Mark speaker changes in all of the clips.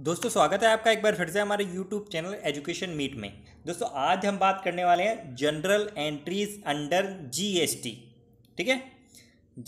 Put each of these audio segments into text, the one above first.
Speaker 1: दोस्तों स्वागत है आपका एक बार फिर से हमारे YouTube चैनल एजुकेशन मीट में दोस्तों आज हम बात करने वाले हैं जनरल एंट्रीज अंडर जीएसटी ठीक है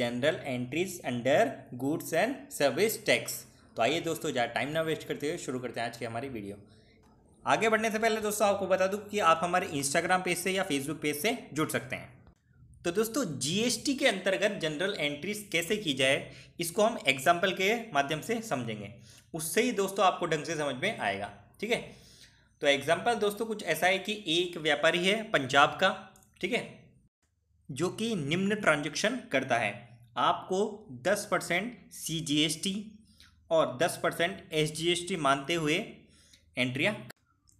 Speaker 1: general entries under goods and service tax तो आइए दोस्तों ज़्यादा टाइम ना वेस्ट करते हुए शुरू करते हैं आज की हमारी वीडियो आगे बढ़ने से पहले दोस्तों आपको बता दूँ कि आप हमारे इंस्टाग्राम पेज से या फेसबुक पेज से जुड़ सकते हैं तो दोस्तों जीएसटी के अंतर्गत जनरल एंट्रीज कैसे की जाए इसको हम एग्जाम्पल के माध्यम से समझेंगे उससे ही दोस्तों आपको ढंग से समझ में आएगा ठीक है तो एग्जाम्पल दोस्तों कुछ ऐसा है कि एक व्यापारी है पंजाब का ठीक है जो कि निम्न ट्रांजेक्शन करता है आपको 10 percent C G S T और 10 percent S G S T मानते हुए एंट्रियाँ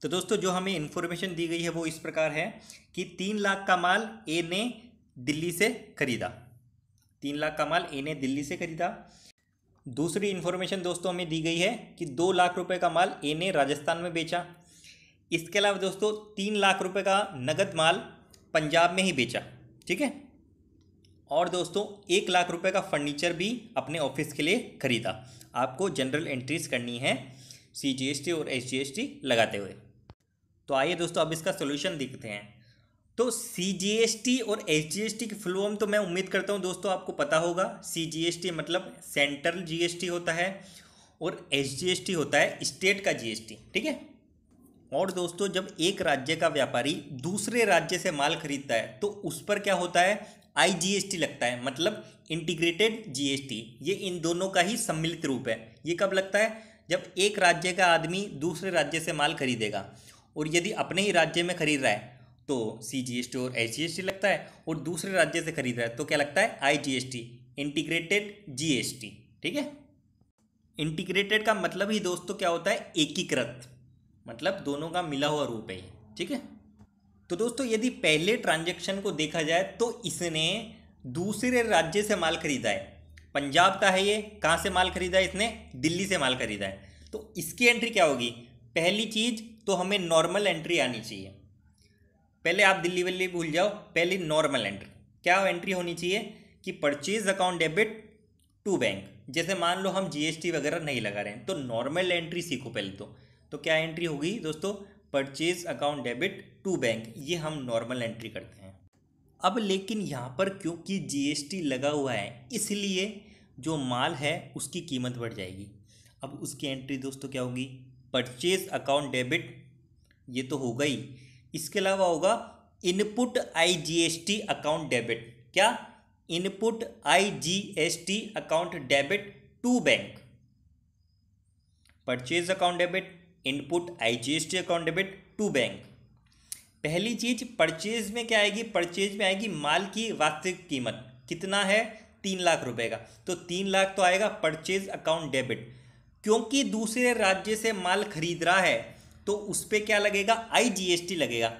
Speaker 1: तो दोस्तों जो हमें इन्फॉर्मेशन दी गई है वो इस प्रकार है कि तीन लाख का माल ए ने दिल्ली से खरीदा तीन लाख का माल इन्हें दिल्ली से खरीदा दूसरी इन्फॉर्मेशन दोस्तों हमें दी गई है कि दो लाख रुपए का माल ए ने राजस्थान में बेचा इसके अलावा दोस्तों तीन लाख रुपए का नगद माल पंजाब में ही बेचा ठीक है और दोस्तों एक लाख रुपए का फर्नीचर भी अपने ऑफिस के लिए खरीदा आपको जनरल एंट्रीज करनी है सी जी एस टी और एस जी एस टी लगाते हुए तो आइए दोस्तों अब इसका सोल्यूशन देखते हैं तो सी और एच की फुल फॉर्म तो मैं उम्मीद करता हूँ दोस्तों आपको पता होगा सी मतलब सेंट्रल टी होता है और एच होता है स्टेट का टी ठीक है और दोस्तों जब एक राज्य का व्यापारी दूसरे राज्य से माल खरीदता है तो उस पर क्या होता है टी लगता है मतलब इंटीग्रेटेड टी ये इन दोनों का ही सम्मिलित रूप है ये कब लगता है जब एक राज्य का आदमी दूसरे राज्य से माल खरीदेगा और यदि अपने ही राज्य में खरीद रहा है तो सी जी एस टी और एच जी एस टी लगता है और दूसरे राज्य से खरीद रहा है तो क्या लगता है I G S T integrated G S T ठीक है इंटीग्रेटेड का मतलब ही दोस्तों क्या होता है एकीकृत मतलब दोनों का मिला हुआ रूप है ठीक है तो दोस्तों यदि पहले ट्रांजेक्शन को देखा जाए तो इसने दूसरे राज्य से माल खरीदा है पंजाब का है ये कहाँ से माल खरीदा है इसने दिल्ली से माल खरीदा है तो इसकी एंट्री क्या होगी पहली चीज़ तो हमें नॉर्मल एंट्री आनी चाहिए पहले आप दिल्ली वाली भूल जाओ पहले नॉर्मल एंट्री क्या एंट्री होनी चाहिए कि purchase account debit to bank जैसे मान लो हम जीएसटी वगैरह नहीं लगा रहे हैं तो नॉर्मल एंट्री सीखो पहले तो तो क्या एंट्री होगी दोस्तों purchase account debit to bank ये हम नॉर्मल एंट्री करते हैं अब लेकिन यहाँ पर क्योंकि जीएसटी लगा हुआ है इसलिए जो माल है उसकी कीमत बढ़ जाएगी अब उसकी एंट्री दोस्तों क्या होगी परचेज अकाउंट डेबिट ये तो होगा ही इसके अलावा होगा इनपुट आईजीएसटी अकाउंट डेबिट क्या input IGST account debit to bank purchase account debit input IGST account debit to bank पहली चीज परचेज में क्या आएगी परचेज में आएगी माल की वास्तविक कीमत कितना है तीन लाख रुपए का तो तीन लाख तो आएगा परचेज अकाउंट डेबिट क्योंकि दूसरे राज्य से माल खरीद रहा है तो उस पर क्या लगेगा आई लगेगा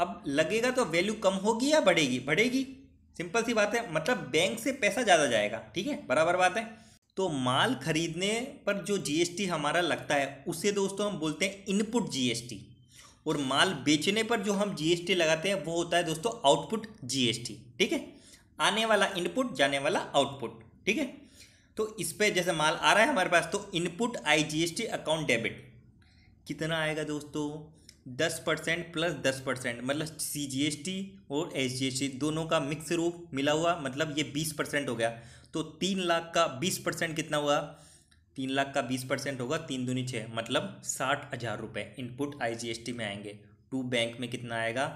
Speaker 1: अब लगेगा तो वैल्यू कम होगी या बढ़ेगी बढ़ेगी सिंपल सी बात है मतलब बैंक से पैसा ज़्यादा जाएगा ठीक है बराबर बात है तो माल खरीदने पर जो जीएसटी हमारा लगता है उसे दोस्तों हम बोलते हैं इनपुट जीएसटी और माल बेचने पर जो हम जीएसटी लगाते हैं वो होता है दोस्तों आउटपुट जीएसटी ठीक है आने वाला इनपुट जाने वाला आउटपुट ठीक है तो इस पर जैसे माल आ रहा है हमारे पास तो इनपुट आई अकाउंट डेबिट कितना आएगा दोस्तों दस परसेंट प्लस दस परसेंट मतलब सी जी एस टी और एस जी एस टी दोनों का मिक्स रूप मिला हुआ मतलब ये बीस परसेंट हो गया तो तीन लाख का बीस परसेंट कितना हुआ तीन लाख का बीस परसेंट होगा तीन दूनी छः मतलब साठ हज़ार रुपये input I G S T में आएंगे टू बैंक में कितना आएगा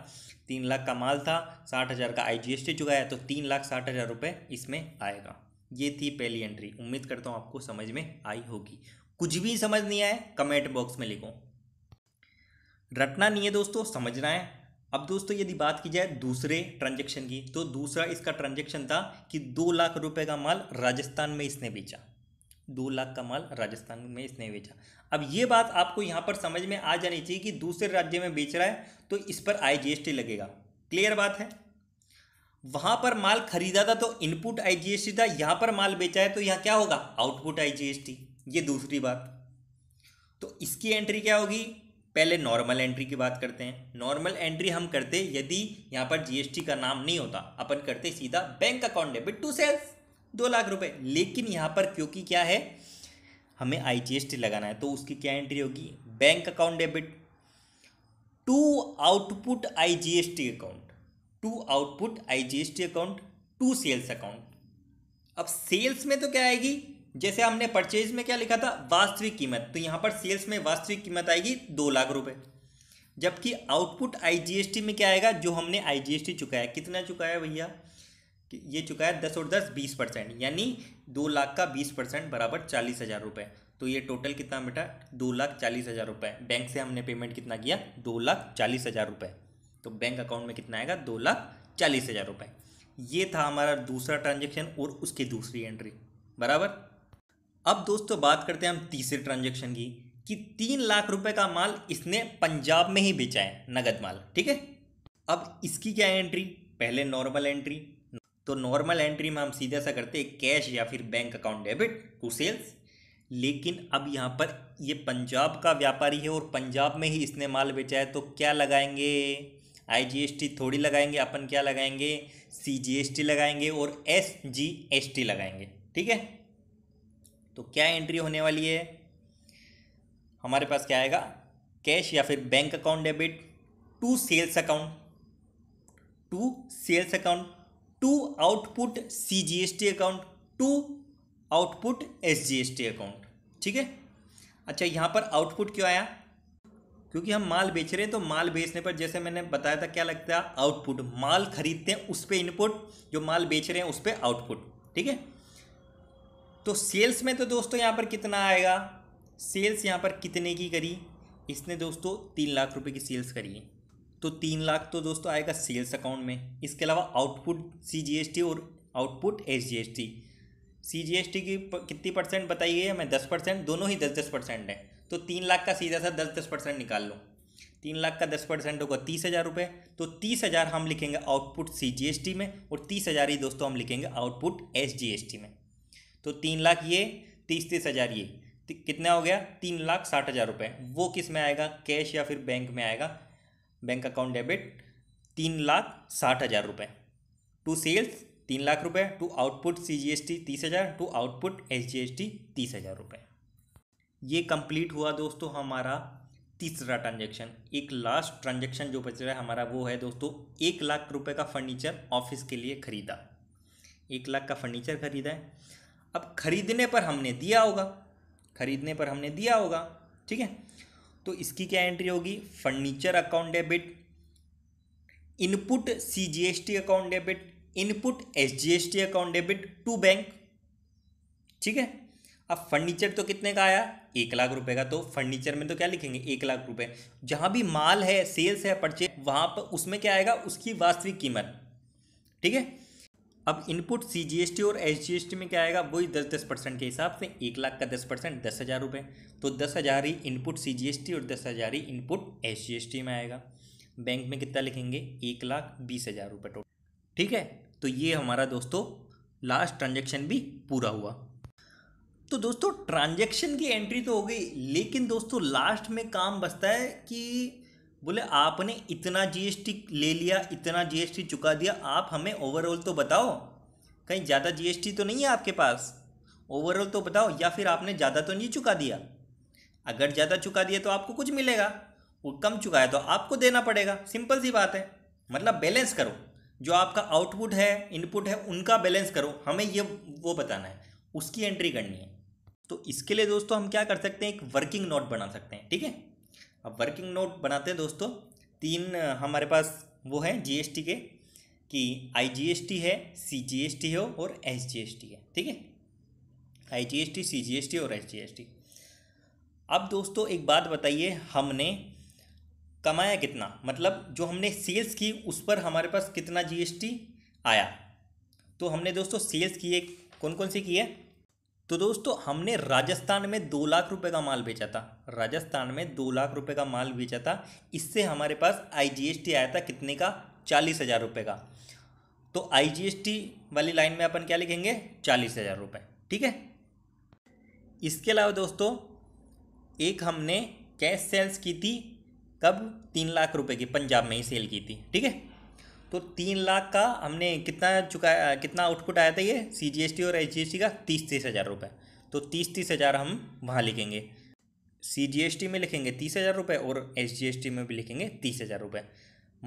Speaker 1: तीन लाख का माल था साठ हज़ार का आई जी एस टी चुकाया तो तीन लाख साठ हज़ार रुपये इसमें आएगा ये थी पहली एंट्री उम्मीद करता हूँ आपको समझ में आई होगी कुछ भी समझ नहीं आए कमेंट बॉक्स में लिखो रटना नहीं है दोस्तों समझना है अब दोस्तों यदि बात की जाए दूसरे ट्रांजेक्शन की तो दूसरा इसका ट्रांजेक्शन था कि दो लाख रुपए का माल राजस्थान में इसने बेचा दो लाख का माल राजस्थान में इसने बेचा अब ये बात आपको यहाँ पर समझ में आ जानी चाहिए कि दूसरे राज्य में बेच रहा है तो इस पर आई जी लगेगा क्लियर बात है वहाँ पर माल खरीदा था तो इनपुट आई था यहाँ पर माल बेचा है तो यहाँ क्या होगा आउटपुट आई ये दूसरी बात तो इसकी एंट्री क्या होगी पहले नॉर्मल एंट्री की बात करते हैं नॉर्मल एंट्री हम करते यदि यहाँ पर जीएसटी का नाम नहीं होता अपन करते सीधा bank account debit to sales दो लाख रुपए लेकिन यहाँ पर क्योंकि क्या है हमें आईजीएसटी लगाना है तो उसकी क्या एंट्री होगी bank account debit to output IGST account to output IGST account to sales account अब सेल्स में तो क्या आएगी जैसे हमने परचेज में क्या लिखा था वास्तविक कीमत तो यहाँ पर सेल्स में वास्तविक कीमत आएगी दो लाख रुपए जबकि आउटपुट आईजीएसटी में क्या आएगा जो हमने आईजीएसटी चुकाया कितना चुकाया भैया ये चुकाया दस और दस बीस परसेंट यानी दो लाख का बीस परसेंट बराबर चालीस हज़ार रुपये तो ये टोटल कितना बेटा दो लाख चालीस हज़ार रुपये बैंक से हमने पेमेंट कितना किया दो लाख चालीस हज़ार रुपये तो बैंक अकाउंट में कितना आएगा दो लाख चालीस हज़ार रुपये ये था हमारा दूसरा ट्रांजेक्शन और उसकी दूसरी एंट्री बराबर अब दोस्तों बात करते हैं हम तीसरे ट्रांजेक्शन की कि तीन लाख रुपए का माल इसने पंजाब में ही बेचा है नगद माल ठीक है अब इसकी क्या एंट्री पहले नॉर्मल एंट्री तो नॉर्मल एंट्री में हम सीधा सा करते हैं कैश या फिर bank account debit to sales लेकिन अब यहाँ पर ये पंजाब का व्यापारी है और पंजाब में ही इसने माल बेचा है तो क्या लगाएंगे आईजीएसटी थोड़ी लगाएंगे अपन क्या लगाएंगे सीजीएसटी लगाएंगे और एसजीएसटी लगाएंगे ठीक है तो क्या एंट्री होने वाली है हमारे पास क्या आएगा कैश या फिर bank account debit to sales account to sales account to output C G S T account to output S G S T account ठीक है अच्छा यहाँ पर आउटपुट क्यों आया क्योंकि हम माल बेच रहे हैं तो माल बेचने पर जैसे मैंने बताया था क्या लगता है आउटपुट माल खरीदते हैं उस पर इनपुट जो माल बेच रहे हैं उस पर आउटपुट ठीक है तो सेल्स में तो दोस्तों यहाँ पर कितना आएगा सेल्स यहाँ पर कितने की करी इसने दोस्तों तीन लाख रुपए की सेल्स करी है तो तीन लाख तो दोस्तों आएगा सेल्स अकाउंट में इसके अलावा output C G S T और output S G S T C G S T की कितनी परसेंट बताइए मैं दस परसेंट दोनों ही दस दस परसेंट है तो तीन लाख का सीधा सा दस दस परसेंट निकाल लो तीन लाख का दस परसेंट होगा तीस हज़ार रुपये तो तीस हज़ार हम लिखेंगे output C G S T में और तीस हज़ार ही दोस्तों हम लिखेंगे output S G S T में तो तीन लाख ये तीस तीस हज़ार ये कितना हो गया तीन लाख साठ हज़ार रुपये वो किस में आएगा कैश या फिर बैंक में आएगा बैंक अकाउंट डेबिट तीन लाख साठ हज़ार रुपये टू सेल्स तीन लाख रुपये to output C G S T तीस हज़ार to output S G S T तीस हज़ार रुपये ये कंप्लीट हुआ दोस्तों हमारा तीसरा ट्रांजेक्शन एक लास्ट ट्रांजेक्शन जो बच रहा है हमारा वो है दोस्तों एक लाख रुपये का फर्नीचर ऑफिस के लिए ख़रीदा एक लाख का फर्नीचर ख़रीदा है अब खरीदने पर हमने दिया होगा खरीदने पर हमने दिया होगा ठीक है तो इसकी क्या एंट्री होगी furniture account debit input C G S T account debit input S G S T account debit to bank ठीक है अब फर्नीचर तो कितने का आया एक लाख रुपए का तो फर्नीचर में तो क्या लिखेंगे एक लाख रुपए जहाँ भी माल है सेल्स है परचेज वहाँ पर उसमें क्या आएगा उसकी वास्तविक कीमत ठीक है अब input C G S T और एच जी एस टी में क्या आएगा वही दस दस परसेंट के हिसाब से एक लाख का दस परसेंट दस हज़ार रुपये तो दस हज़ार ही input C G S T और दस हज़ार ही input H G S T में आएगा बैंक में कितना लिखेंगे एक लाख बीस हज़ार रुपये टोटल ठीक है तो ये हमारा दोस्तों लास्ट ट्रांजेक्शन भी पूरा हुआ तो दोस्तों ट्रांजेक्शन की एंट्री तो हो गई लेकिन दोस्तों लास्ट में काम बचता है कि बोले आपने इतना जीएसटी ले लिया इतना जीएसटी चुका दिया आप हमें ओवरऑल तो बताओ कहीं ज़्यादा जीएसटी तो नहीं है आपके पास ओवरऑल तो बताओ या फिर आपने ज़्यादा तो नहीं चुका दिया अगर ज़्यादा चुका दिया तो आपको कुछ मिलेगा वो कम चुका है तो आपको देना पड़ेगा सिंपल सी बात है मतलब बैलेंस करो जो आपका आउटपुट है इनपुट है उनका बैलेंस करो हमें ये वो बताना है उसकी एंट्री करनी है तो इसके लिए दोस्तों हम क्या कर सकते हैं एक वर्किंग नोट बना सकते हैं ठीक है अब वर्किंग नोट बनाते हैं दोस्तों तीन हमारे पास वो हैं जीएसटी के कि आईजीएसटी है सीजीएसटी हो और एसजीएसटी है ठीक है आईजीएसटी सीजीएसटी और एसजीएसटी अब दोस्तों एक बात बताइए हमने कमाया कितना मतलब जो हमने सेल्स की उस पर हमारे पास कितना जीएसटी आया तो हमने दोस्तों सेल्स किए कौन कौन सी की है तो दोस्तों हमने राजस्थान में दो लाख रुपए का माल बेचा था राजस्थान में दो लाख रुपए का माल बेचा था इससे हमारे पास आईजीएसटी आया था कितने का चालीस हज़ार रुपये का तो आईजीएसटी वाली लाइन में अपन क्या लिखेंगे चालीस हज़ार रुपये ठीक है इसके अलावा दोस्तों एक हमने कैश सेल्स की थी कब तीन लाख रुपए की पंजाब में ही सेल की थी ठीक है तो तीन लाख का हमने कितना चुकाया कितना आउटपुट आया था ये सी जी एस टी और एच जी एस टी का तीस तीस हज़ार रुपये तो तीस तीस हज़ार हम वहाँ लिखेंगे सी जी एस टी में लिखेंगे तीस हज़ार रुपये और एच जी एस टी में भी लिखेंगे तीस हज़ार रुपये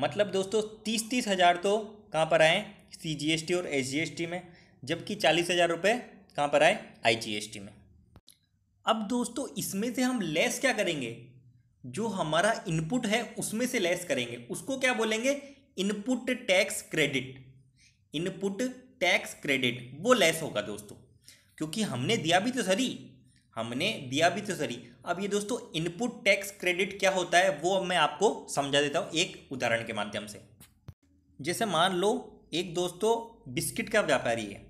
Speaker 1: मतलब दोस्तों तीस तीस हज़ार तो कहाँ पर आए सी जी एस टी और एस जी एस टी में जबकि चालीस हज़ार रुपये कहाँ पर आए आई जी एस टी में अब दोस्तों इसमें से हम लेस क्या करेंगे जो हमारा इनपुट है उसमें से लेस करेंगे उसको क्या बोलेंगे input tax credit input tax credit वो लेस होगा दोस्तों क्योंकि हमने दिया भी तो सरी हमने दिया भी तो सरी अब ये दोस्तों इनपुट टैक्स क्रेडिट क्या होता है वो मैं आपको समझा देता हूँ एक उदाहरण के माध्यम से जैसे मान लो एक दोस्तों बिस्किट का व्यापारी है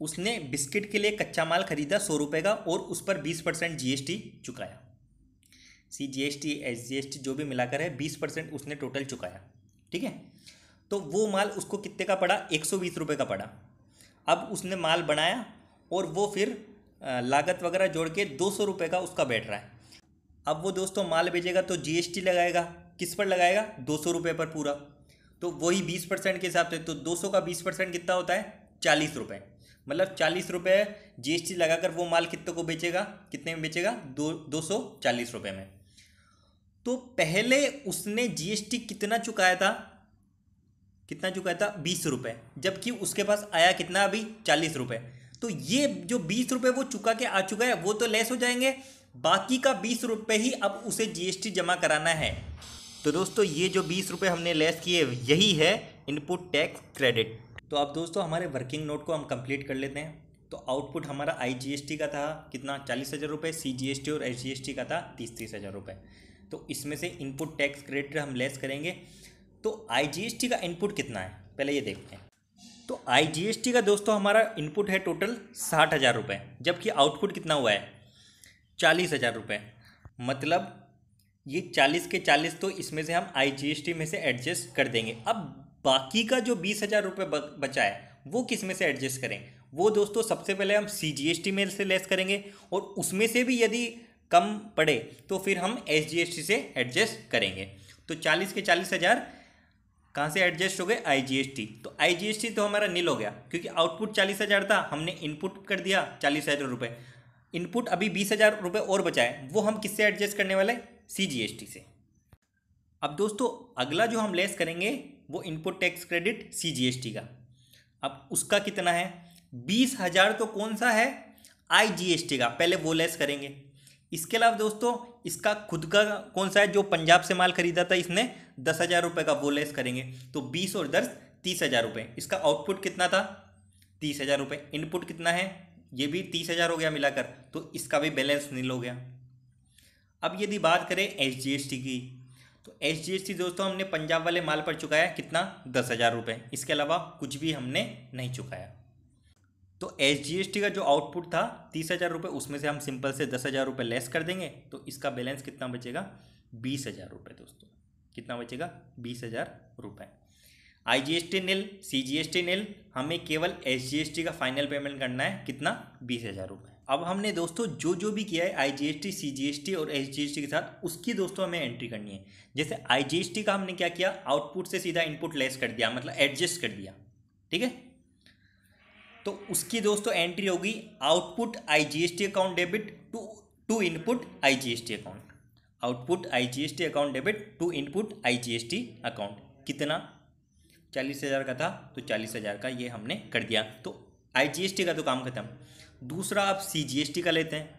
Speaker 1: उसने बिस्किट के लिए कच्चा माल खरीदा सौ रुपये का और उस पर बीस परसेंट टी चुकाया C G S T S G S T जो भी मिलाकर है बीस परसेंट उसने टोटल चुकाया ठीक है तो वो माल उसको कितने का पड़ा एक सौ बीस रुपये का पड़ा अब उसने माल बनाया और वो फिर लागत वगैरह जोड़ के दो सौ रुपये का उसका बैठ रहा है अब वो दोस्तों माल बेचेगा तो जी एस टी लगाएगा किस पर लगाएगा दो सौ रुपये पर पूरा तो वही बीस परसेंट के हिसाब से तो दो सौ का बीस परसेंट कितना होता है चालीस रुपये मतलब चालीस रुपये जीएसटी लगाकर वो माल कितने को बेचेगा कितने में बेचेगा दो दो सौ चालीस रुपये में तो पहले उसने जी एस टी कितना चुकाया था कितना चुकाया था बीस रुपये जबकि उसके पास आया कितना अभी चालीस रुपये तो ये जो बीस रुपये वो चुका के आ चुका है वो तो लेस हो जाएंगे बाकी का बीस रुपये ही अब उसे जीएसटी जमा कराना है तो दोस्तों ये जो बीस रुपये हमने लेस किए यही है इनपुट टैक्स क्रेडिट तो अब दोस्तों हमारे वर्किंग नोट को हम कंप्लीट कर लेते हैं तो आउटपुट हमारा आई का था कितना चालीस हज़ार रुपये सी और एस का था तीस तीस हज़ार रुपये तो इसमें से इनपुट टैक्स क्रेडिट हम लेस करेंगे तो आई का इनपुट कितना है पहले ये देखते हैं तो आई का दोस्तों हमारा इनपुट है टोटल साठ हज़ार रुपये जबकि आउटपुट कितना हुआ है चालीस हज़ार रुपये मतलब ये चालीस के चालीस तो इसमें से हम आई में से एडजस्ट कर देंगे अब बाकी का जो बीस हज़ार रुपये बचा है वो किस में से एडजस्ट करें वो दोस्तों सबसे पहले हम सी में से लेस करेंगे और उसमें से भी यदि कम पड़े तो फिर हम एस से एडजस्ट करेंगे तो चालीस के चालीस हज़ार कहाँ से एडजस्ट हो गए आईजीएसटी तो आईजीएसटी तो हमारा नील हो गया क्योंकि आउटपुट चालीस हज़ार था हमने इनपुट कर दिया चालीस हज़ार रुपये इनपुट अभी बीस हज़ार रुपये और बचाए वो हम किससे एडजस्ट करने वाले सीजीएसटी से अब दोस्तों अगला जो हम लेस करेंगे वो इनपुट टैक्स क्रेडिट सीजीएसटी का अब उसका कितना है बीस हज़ार तो कौन सा है आईजीएसटी का पहले वो लेस करेंगे इसके अलावा दोस्तों इसका खुद का कौन सा है जो पंजाब से माल खरीदा था इसने दस हज़ार रुपये का वो लेस करेंगे तो बीस और दस तीस हज़ार रुपये इसका आउटपुट कितना था तीस हज़ार रुपये इनपुट कितना है ये भी तीस हज़ार हो गया मिलाकर तो इसका भी बैलेंस नील हो गया अब यदि बात करें एच की तो एच दोस्तों हमने पंजाब वाले माल पर चुकाया कितना दस हज़ार रुपये इसके अलावा कुछ भी हमने नहीं चुकाया तो एच का जो आउटपुट था तीस हज़ार रुपये उसमें से हम सिंपल से दस हज़ार रुपये लेस कर देंगे तो इसका बैलेंस कितना बचेगा बीस हज़ार रुपये दोस्तों कितना बचेगा बीस हज़ार रुपये I G S T nil C G S T nil हमें केवल एच का फाइनल पेमेंट करना है कितना बीस हज़ार रुपये अब हमने दोस्तों जो जो भी किया है I G S T C G S T और एस जी एस टी के साथ उसकी दोस्तों हमें एंट्री करनी है जैसे आई जी एस टी का हमने क्या किया आउटपुट से सीधा इनपुट लेस कर दिया मतलब एडजस्ट कर दिया ठीक है तो उसकी दोस्तों एंट्री होगी output I G S T account debit to to input I G S T account output I G S T account debit to input I G S T account कितना चालीस हज़ार का था तो चालीस हज़ार का ये हमने कर दिया तो आई जी एस टी का तो काम खत्म दूसरा आप सी जी एस टी का लेते हैं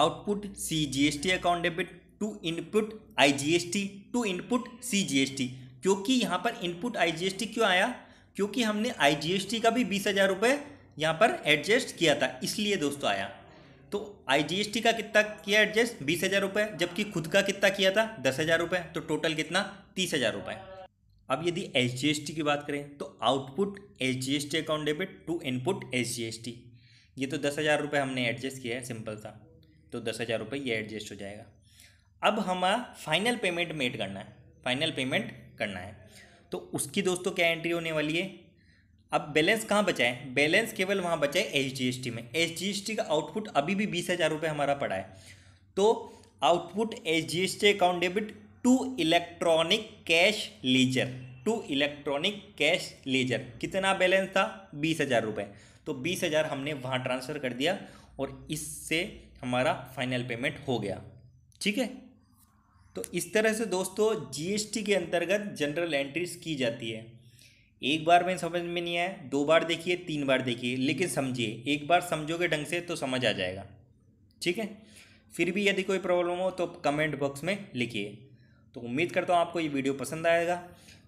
Speaker 1: output C G S T account debit to input I G S T to input C G S T क्योंकि यहाँ पर input I G S T क्यों आया क्योंकि हमने आई जी एस टी का भी बीस हज़ार रुपये यहाँ पर एडजस्ट किया था इसलिए दोस्तों आया तो आई जी एस टी का कितना किया एडजस्ट बीस हज़ार रुपये जबकि खुद का कितना किया था दस हज़ार रुपये तो टोटल कितना तीस हज़ार रुपये अब यदि एच जी एस टी की बात करें तो output H G S T account debit to input H G S T ये तो दस हज़ार रुपये हमने एडजस्ट किया है सिंपल सा तो दस हज़ार रुपये ये एडजस्ट हो जाएगा अब हमारा फाइनल पेमेंट मेड करना है फाइनल पेमेंट करना है तो उसकी दोस्तों क्या एंट्री होने वाली है अब बैलेंस कहाँ बचाए बैलेंस केवल वहाँ जी एस एच में एच का आउटपुट अभी भी बीस हज़ार रुपये हमारा पड़ा है तो output H account debit to electronic cash ledger to electronic cash ledger कितना बैलेंस था बीस हज़ार रुपये तो बीस हज़ार हमने वहाँ ट्रांसफ़र कर दिया और इससे हमारा फाइनल पेमेंट हो गया ठीक है तो इस तरह से दोस्तों जीएसटी के अंतर्गत जनरल एंट्रीज की जाती है एक बार में समझ में नहीं आया दो बार देखिए तीन बार देखिए लेकिन समझिए एक बार समझोगे ढंग से तो समझ आ जाएगा ठीक है फिर भी यदि कोई प्रॉब्लम हो तो कमेंट बॉक्स में लिखिए तो उम्मीद करता हूँ आपको ये वीडियो पसंद आएगा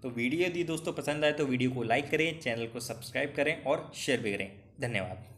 Speaker 1: तो वीडियो यदि दोस्तों पसंद आए तो वीडियो को लाइक करें चैनल को सब्सक्राइब करें और शेयर भी करें धन्यवाद